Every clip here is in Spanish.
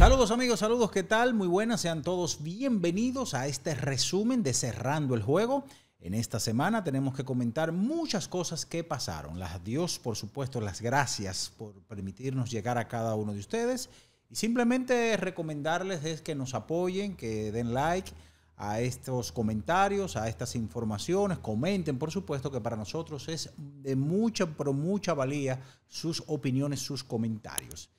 Saludos amigos, saludos, ¿qué tal? Muy buenas, sean todos bienvenidos a este resumen de Cerrando el Juego. En esta semana tenemos que comentar muchas cosas que pasaron. Las Dios, por supuesto, las gracias por permitirnos llegar a cada uno de ustedes. Y simplemente recomendarles es que nos apoyen, que den like a estos comentarios, a estas informaciones, comenten, por supuesto que para nosotros es de mucha, pero mucha valía sus opiniones, sus comentarios.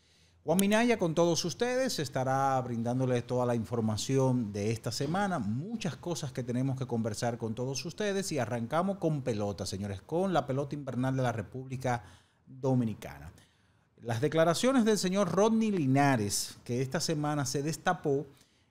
Juan Minaya con todos ustedes estará brindándoles toda la información de esta semana, muchas cosas que tenemos que conversar con todos ustedes y arrancamos con pelota, señores, con la pelota invernal de la República Dominicana. Las declaraciones del señor Rodney Linares, que esta semana se destapó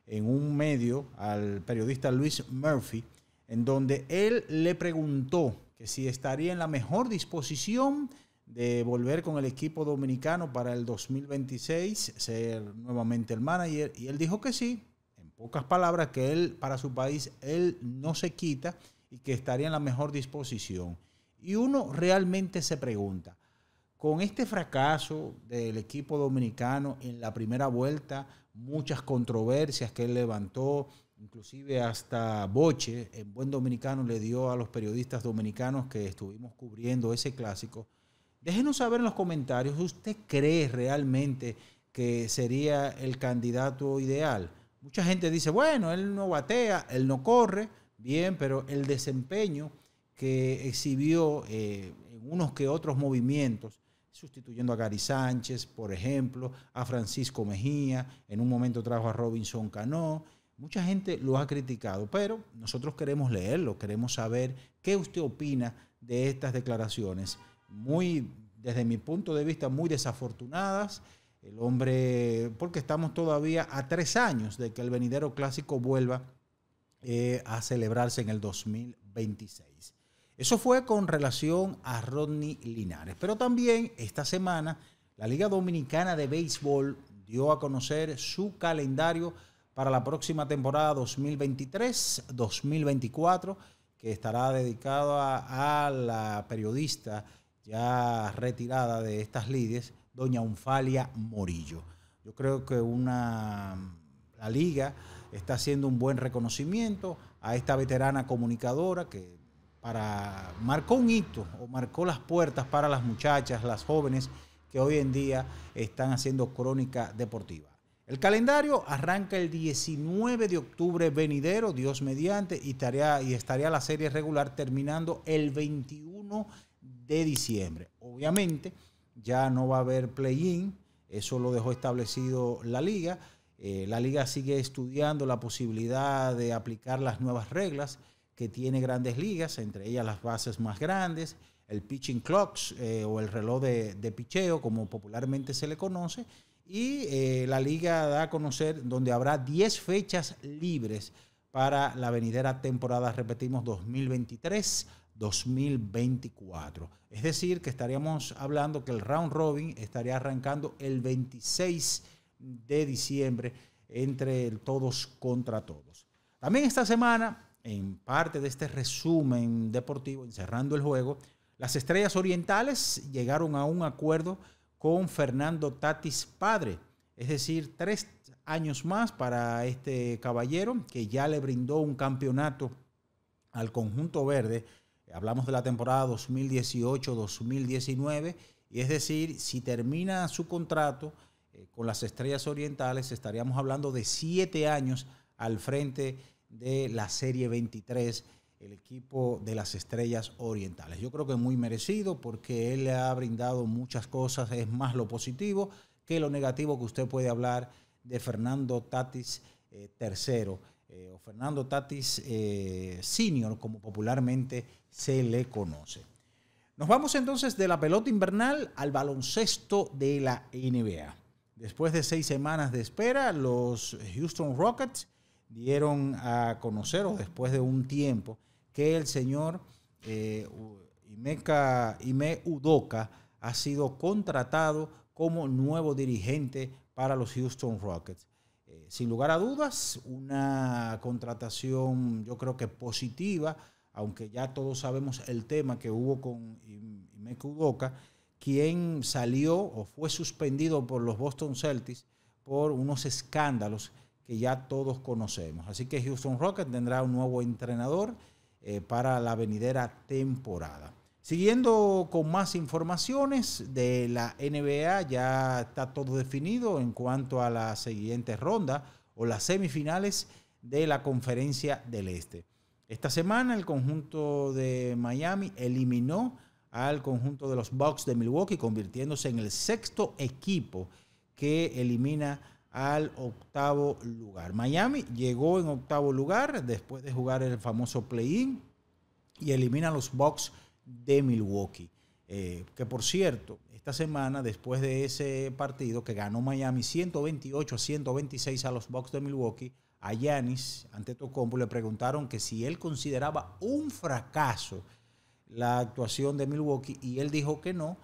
en un medio al periodista Luis Murphy, en donde él le preguntó que si estaría en la mejor disposición de volver con el equipo dominicano para el 2026, ser nuevamente el manager. Y él dijo que sí, en pocas palabras, que él para su país, él no se quita y que estaría en la mejor disposición. Y uno realmente se pregunta, con este fracaso del equipo dominicano en la primera vuelta, muchas controversias que él levantó, inclusive hasta Boche, en buen dominicano, le dio a los periodistas dominicanos que estuvimos cubriendo ese clásico Déjenos saber en los comentarios, ¿usted cree realmente que sería el candidato ideal? Mucha gente dice, bueno, él no batea, él no corre, bien, pero el desempeño que exhibió eh, en unos que otros movimientos, sustituyendo a Gary Sánchez, por ejemplo, a Francisco Mejía, en un momento trajo a Robinson Cano, mucha gente lo ha criticado, pero nosotros queremos leerlo, queremos saber qué usted opina de estas declaraciones muy, desde mi punto de vista, muy desafortunadas. El hombre, porque estamos todavía a tres años de que el venidero clásico vuelva eh, a celebrarse en el 2026. Eso fue con relación a Rodney Linares. Pero también esta semana la Liga Dominicana de Béisbol dio a conocer su calendario para la próxima temporada 2023-2024, que estará dedicada a la periodista ya retirada de estas lides, doña Unfalia Morillo. Yo creo que una, la liga está haciendo un buen reconocimiento a esta veterana comunicadora que para, marcó un hito o marcó las puertas para las muchachas, las jóvenes que hoy en día están haciendo crónica deportiva. El calendario arranca el 19 de octubre venidero, Dios mediante, y, y estaría la serie regular terminando el 21 de de diciembre. Obviamente ya no va a haber play-in, eso lo dejó establecido la liga. Eh, la liga sigue estudiando la posibilidad de aplicar las nuevas reglas que tiene grandes ligas, entre ellas las bases más grandes, el pitching clocks eh, o el reloj de, de, picheo, como popularmente se le conoce. Y eh, la liga da a conocer donde habrá 10 fechas libres para la venidera temporada, repetimos, 2023. 2024. Es decir, que estaríamos hablando que el round robin estaría arrancando el 26 de diciembre entre todos contra todos. También esta semana, en parte de este resumen deportivo, encerrando el juego, las estrellas orientales llegaron a un acuerdo con Fernando Tatis Padre, es decir, tres años más para este caballero que ya le brindó un campeonato al conjunto verde Hablamos de la temporada 2018-2019, y es decir, si termina su contrato eh, con las Estrellas Orientales, estaríamos hablando de siete años al frente de la Serie 23, el equipo de las Estrellas Orientales. Yo creo que es muy merecido porque él le ha brindado muchas cosas, es más lo positivo que lo negativo que usted puede hablar de Fernando Tatis III. Eh, eh, o Fernando Tatis eh, Senior, como popularmente se le conoce. Nos vamos entonces de la pelota invernal al baloncesto de la NBA. Después de seis semanas de espera, los Houston Rockets dieron a conocer, o después de un tiempo, que el señor eh, Ime Udoka ha sido contratado como nuevo dirigente para los Houston Rockets. Eh, sin lugar a dudas, una contratación yo creo que positiva, aunque ya todos sabemos el tema que hubo con Imecu quien salió o fue suspendido por los Boston Celtics por unos escándalos que ya todos conocemos. Así que Houston Rockets tendrá un nuevo entrenador eh, para la venidera temporada. Siguiendo con más informaciones de la NBA, ya está todo definido en cuanto a la siguiente ronda o las semifinales de la Conferencia del Este. Esta semana el conjunto de Miami eliminó al conjunto de los Bucks de Milwaukee, convirtiéndose en el sexto equipo que elimina al octavo lugar. Miami llegó en octavo lugar después de jugar el famoso play-in y elimina a los Bucks de Milwaukee. Eh, que por cierto, esta semana, después de ese partido que ganó Miami 128 a 126 a los Bucks de Milwaukee, a Yanis, ante Tocombo, le preguntaron que si él consideraba un fracaso la actuación de Milwaukee y él dijo que no,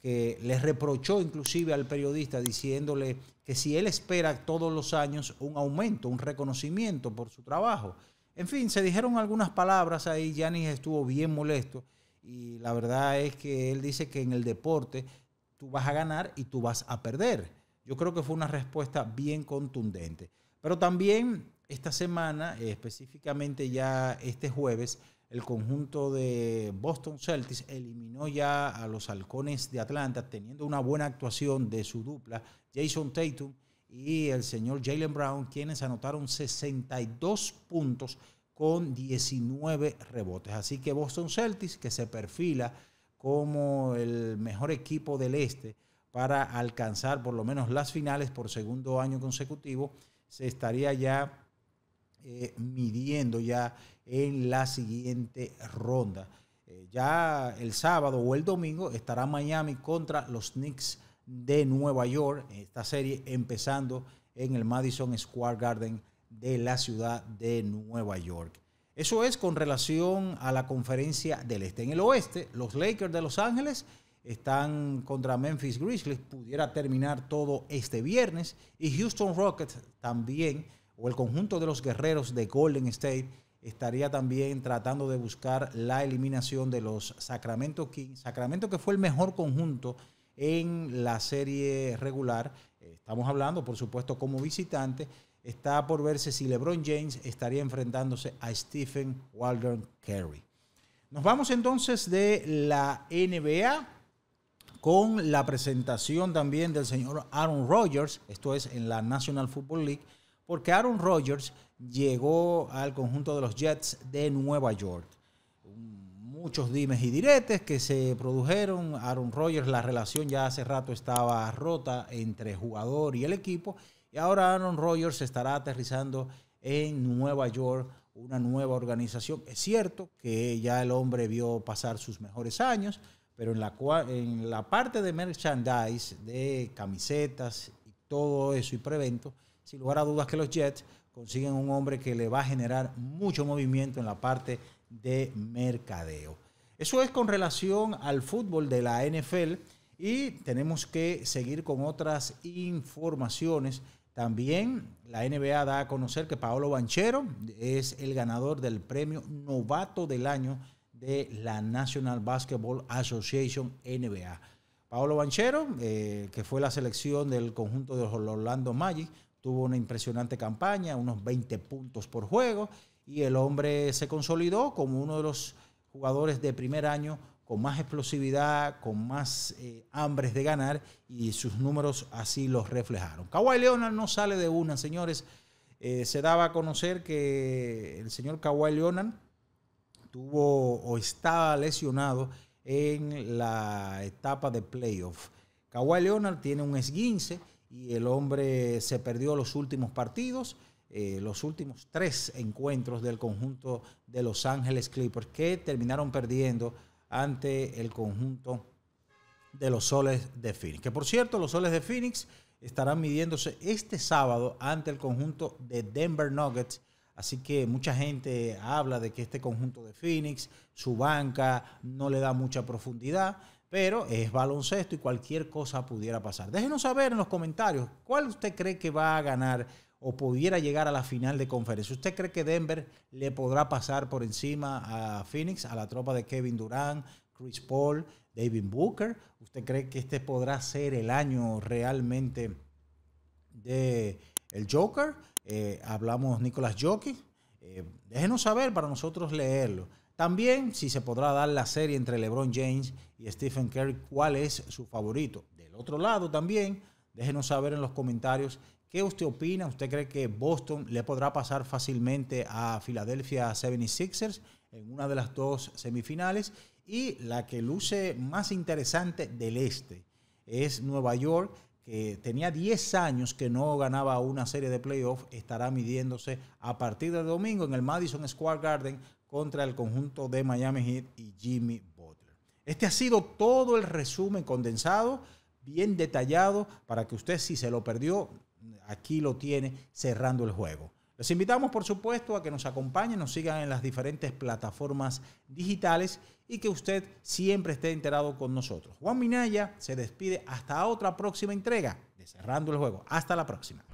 que le reprochó inclusive al periodista diciéndole que si él espera todos los años un aumento, un reconocimiento por su trabajo. En fin, se dijeron algunas palabras ahí, Yanis estuvo bien molesto y la verdad es que él dice que en el deporte tú vas a ganar y tú vas a perder. Yo creo que fue una respuesta bien contundente. Pero también esta semana, específicamente ya este jueves, el conjunto de Boston Celtics eliminó ya a los halcones de Atlanta, teniendo una buena actuación de su dupla, Jason Tatum y el señor Jalen Brown, quienes anotaron 62 puntos con 19 rebotes. Así que Boston Celtics, que se perfila como el mejor equipo del este para alcanzar por lo menos las finales por segundo año consecutivo, se estaría ya eh, midiendo ya en la siguiente ronda. Eh, ya el sábado o el domingo estará Miami contra los Knicks de Nueva York, esta serie empezando en el Madison Square Garden de la ciudad de Nueva York. Eso es con relación a la conferencia del este. En el oeste, los Lakers de Los Ángeles están contra Memphis Grizzlies, pudiera terminar todo este viernes, y Houston Rockets también, o el conjunto de los guerreros de Golden State, estaría también tratando de buscar la eliminación de los Sacramento Kings. Sacramento que fue el mejor conjunto en la serie regular, eh, estamos hablando por supuesto como visitante, está por verse si LeBron James estaría enfrentándose a Stephen Waldron Carey. Nos vamos entonces de la NBA con la presentación también del señor Aaron Rodgers, esto es en la National Football League, porque Aaron Rodgers llegó al conjunto de los Jets de Nueva York. Muchos dimes y diretes que se produjeron. Aaron Rodgers, la relación ya hace rato estaba rota entre jugador y el equipo y ahora Aaron Rodgers estará aterrizando en Nueva York, una nueva organización. Es cierto que ya el hombre vio pasar sus mejores años, pero en la, en la parte de merchandise, de camisetas y todo eso y prevento, sin lugar a dudas que los Jets consiguen un hombre que le va a generar mucho movimiento en la parte de mercadeo. Eso es con relación al fútbol de la NFL y tenemos que seguir con otras informaciones también la NBA da a conocer que Paolo Banchero es el ganador del premio Novato del Año de la National Basketball Association NBA. Paolo Banchero, eh, que fue la selección del conjunto de Orlando Magic, tuvo una impresionante campaña, unos 20 puntos por juego, y el hombre se consolidó como uno de los jugadores de primer año con más explosividad, con más eh, hambres de ganar y sus números así los reflejaron. Kawhi Leonard no sale de una, señores. Eh, se daba a conocer que el señor Kawhi Leonard tuvo o estaba lesionado en la etapa de playoff. Kawhi Leonard tiene un esguince y el hombre se perdió los últimos partidos. Eh, los últimos tres encuentros del conjunto de Los Ángeles Clippers que terminaron perdiendo ante el conjunto de los soles de Phoenix. Que por cierto, los soles de Phoenix estarán midiéndose este sábado ante el conjunto de Denver Nuggets. Así que mucha gente habla de que este conjunto de Phoenix, su banca, no le da mucha profundidad, pero es baloncesto y cualquier cosa pudiera pasar. Déjenos saber en los comentarios cuál usted cree que va a ganar o pudiera llegar a la final de conferencia. ¿Usted cree que Denver le podrá pasar por encima a Phoenix, a la tropa de Kevin Durant, Chris Paul, David Booker? ¿Usted cree que este podrá ser el año realmente de el Joker? Eh, hablamos Nicolás Jockey. Eh, déjenos saber para nosotros leerlo. También si se podrá dar la serie entre LeBron James y Stephen Curry, cuál es su favorito. Del otro lado también, déjenos saber en los comentarios ¿Qué usted opina? ¿Usted cree que Boston le podrá pasar fácilmente a Philadelphia 76ers en una de las dos semifinales? Y la que luce más interesante del este es Nueva York, que tenía 10 años que no ganaba una serie de playoffs, estará midiéndose a partir del domingo en el Madison Square Garden contra el conjunto de Miami Heat y Jimmy Butler. Este ha sido todo el resumen condensado, bien detallado, para que usted si se lo perdió aquí lo tiene cerrando el juego. Los invitamos, por supuesto, a que nos acompañen, nos sigan en las diferentes plataformas digitales y que usted siempre esté enterado con nosotros. Juan Minaya se despide hasta otra próxima entrega de Cerrando el Juego. Hasta la próxima.